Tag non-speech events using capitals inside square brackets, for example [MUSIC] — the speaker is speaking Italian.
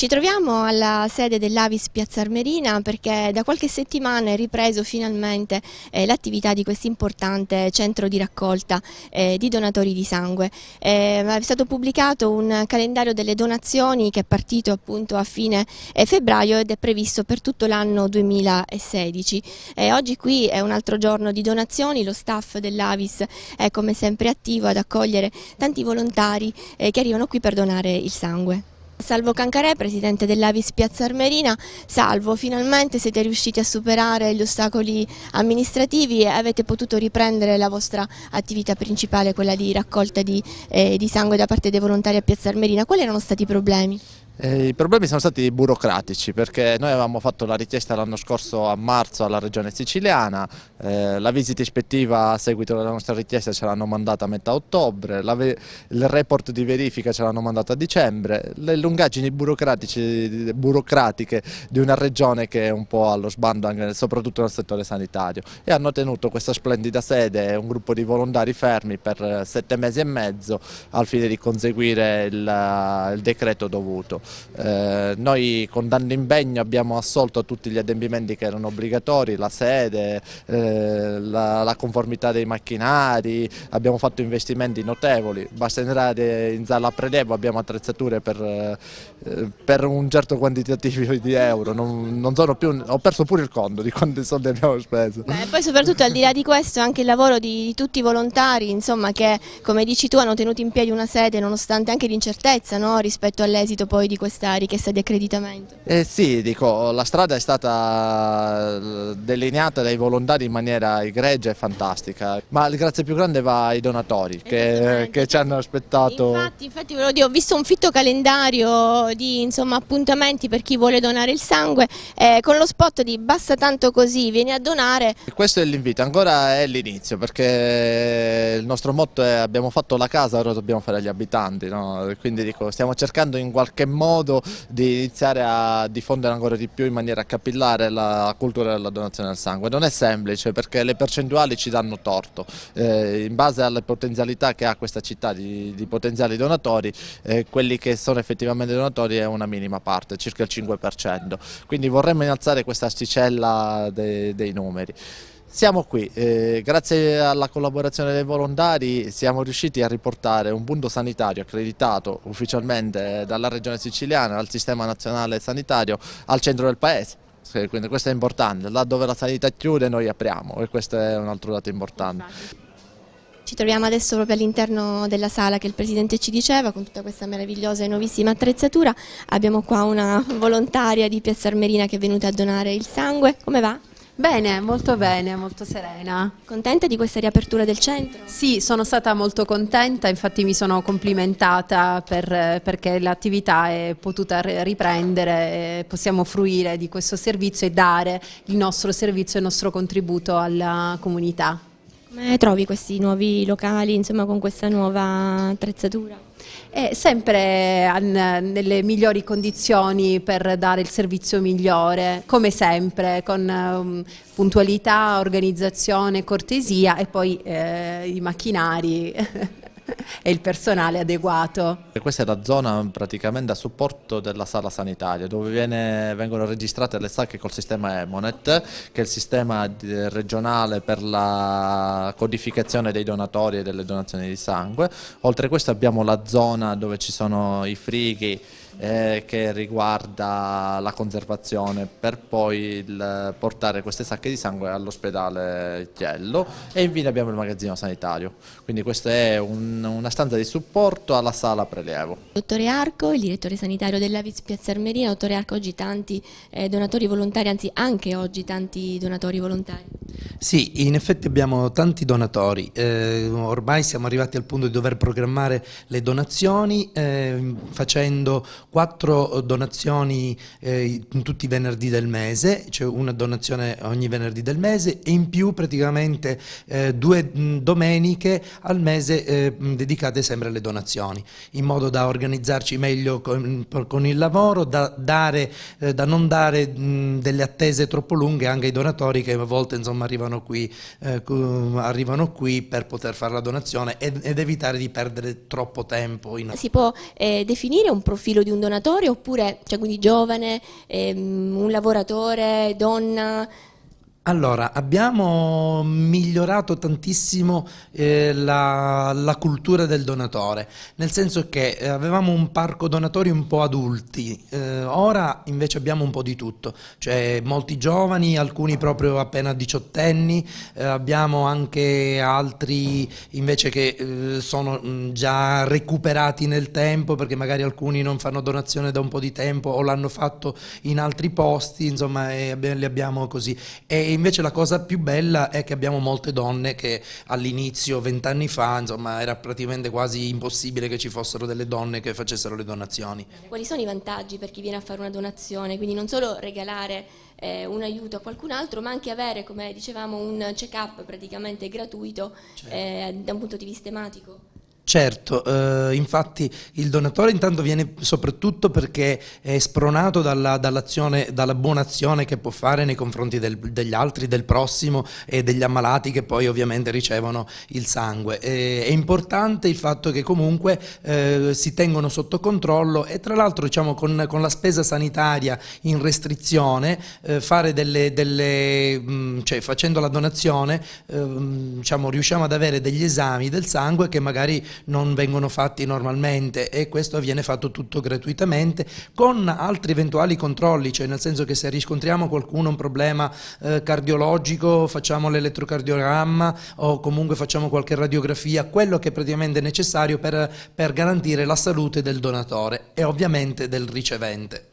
Ci troviamo alla sede dell'Avis Piazza Armerina perché da qualche settimana è ripreso finalmente eh, l'attività di questo importante centro di raccolta eh, di donatori di sangue. Eh, è stato pubblicato un calendario delle donazioni che è partito appunto a fine eh, febbraio ed è previsto per tutto l'anno 2016. Eh, oggi qui è un altro giorno di donazioni, lo staff dell'Avis è come sempre attivo ad accogliere tanti volontari eh, che arrivano qui per donare il sangue. Salvo Cancarè, presidente dell'Avis Piazza Armerina, salvo, finalmente siete riusciti a superare gli ostacoli amministrativi e avete potuto riprendere la vostra attività principale, quella di raccolta di, eh, di sangue da parte dei volontari a Piazza Armerina. Quali erano stati i problemi? I problemi sono stati burocratici perché noi avevamo fatto la richiesta l'anno scorso a marzo alla regione siciliana, eh, la visita ispettiva a seguito della nostra richiesta ce l'hanno mandata a metà ottobre, il report di verifica ce l'hanno mandata a dicembre, le lungaggini burocratiche di una regione che è un po' allo sbando anche, soprattutto nel settore sanitario e hanno tenuto questa splendida sede un gruppo di volontari fermi per sette mesi e mezzo al fine di conseguire il, il decreto dovuto. Eh, noi con danno impegno abbiamo assolto tutti gli adempimenti che erano obbligatori, la sede, eh, la, la, conformità dei macchinari, abbiamo fatto investimenti notevoli, basta entrare in sala predevo, abbiamo attrezzature per, eh, per un certo quantitativo di euro, non, non più, ho perso pure il conto di quanti soldi abbiamo speso. Beh, e poi soprattutto al di là di questo anche il lavoro di, di tutti i volontari insomma, che come dici tu hanno tenuto in piedi una sede nonostante anche l'incertezza no, rispetto all'esito poi di questa richiesta di accreditamento? Eh sì, dico, la strada è stata eh, delineata dai volontari in maniera egregia e fantastica, ma il grazie più grande va ai donatori che, che, ci hanno aspettato. Infatti, infatti lo dico, ho visto un fitto calendario di insomma, appuntamenti per chi vuole donare il sangue eh, con lo spot di basta tanto così, vieni a donare. Questo è l'invito, ancora è l'inizio perché il nostro motto è abbiamo fatto la casa, ora dobbiamo fare gli abitanti, no? quindi dico, stiamo cercando in qualche modo modo di iniziare a diffondere ancora di più in maniera capillare la cultura della donazione del sangue. Non è semplice perché le percentuali ci danno torto, eh, in base alle potenzialità che ha questa città di, di potenziali donatori, eh, quelli che sono effettivamente donatori è una minima parte, circa il 5%, quindi vorremmo innalzare questa asticella de, dei numeri. Siamo qui, eh, grazie alla collaborazione dei volontari siamo riusciti a riportare un punto sanitario accreditato ufficialmente dalla regione siciliana al sistema nazionale sanitario al centro del paese. Quindi questo è importante, là dove la sanità chiude noi apriamo e questo è un altro dato importante. Ci troviamo adesso proprio all'interno della sala che il Presidente ci diceva, con tutta questa meravigliosa e nuovissima attrezzatura. Abbiamo qua una volontaria di Piazza Armerina che è venuta a donare il sangue. Come va? Bene, molto bene, molto serena. Contenta di questa riapertura del centro? Sì, sono stata molto contenta, infatti mi sono complimentata per, perché l'attività è potuta riprendere, e possiamo fruire di questo servizio e dare il nostro servizio e il nostro contributo alla comunità. Come trovi questi nuovi locali insomma, con questa nuova attrezzatura? È eh, sempre nelle migliori condizioni per dare il servizio migliore, come sempre, con um, puntualità, organizzazione, cortesia e poi eh, i macchinari. [LAUGHS] [LAUGHS] e il personale adeguato. questa è la zona praticamente a supporto della sala sanitaria dove viene, vengono registrate le sacche col sistema Emonet che è il sistema eh, regionale per la codificazione dei donatori e delle donazioni di sangue. Oltre a questo abbiamo la zona dove ci sono i frighi eh, che riguarda la conservazione per poi il, portare queste sacche di sangue all'ospedale Chiello e infine abbiamo il magazzino sanitario. Quindi questa è un, una stanza di supporto alla sala prelievo. Dottore Arco, il direttore sanitario della Viz Piazza Armeria dottore Arco oggi tanti eh, donatori volontari, anzi anche oggi tanti donatori volontari. Sì, in effetti abbiamo tanti donatori, eh, ormai siamo arrivati al punto di dover programmare le donazioni eh, facendo quattro donazioni eh, tutti i venerdì del mese, cioè una donazione ogni venerdì del mese e in più praticamente eh, due mm, domeniche al mese eh, mm, dedicate sempre alle donazioni, in modo da organizzarci meglio con, mm, con il lavoro, da, dare, eh, da non dare mh, delle attese troppo lunghe anche ai donatori che a volte insomma, arrivano arrivano qui, eh, arrivano qui per poter fare la donazione ed, ed, evitare di perdere troppo tempo. In... Si può eh, definire un profilo di un donatore oppure, cioè quindi giovane, ehm, un lavoratore, donna? Allora, abbiamo migliorato tantissimo eh, la, la, cultura del donatore, nel senso che eh, avevamo un parco donatori un po' adulti, eh, ora invece abbiamo un po' di tutto, cioè molti giovani, alcuni proprio appena diciottenni, eh, abbiamo anche altri invece che eh, sono mm, già recuperati nel tempo perché magari alcuni non fanno donazione da un po' di tempo o l'hanno fatto in altri posti, insomma, li abbiamo così. E, invece la cosa più bella è che abbiamo molte donne che all'inizio, vent'anni fa, insomma, era praticamente quasi impossibile che ci fossero delle donne che facessero le donazioni. Quali sono i vantaggi per chi viene a fare una donazione? Quindi non solo regalare eh, un aiuto a qualcun altro, ma anche avere, come dicevamo, un check-up praticamente gratuito certo. eh, da un punto di vista ematico. Certo, eh, infatti il donatore intanto viene soprattutto perché è spronato dalla, dalla buona azione che può fare nei confronti del, degli altri, del prossimo e degli ammalati che poi ovviamente ricevono il sangue. E, eh, è importante il fatto che comunque eh, si tengono sotto controllo e tra l'altro diciamo, con, con, la spesa sanitaria in restrizione, eh, delle, delle, mh, mm, cioè, facendo la donazione ehm, diciamo, riusciamo ad avere degli esami del sangue che magari non vengono fatti normalmente e questo viene fatto tutto gratuitamente con altri eventuali controlli, cioè nel senso che se riscontriamo qualcuno un problema eh, cardiologico facciamo l'elettrocardiogramma o comunque facciamo qualche radiografia, quello che è praticamente necessario per, per garantire la salute del donatore e ovviamente del ricevente.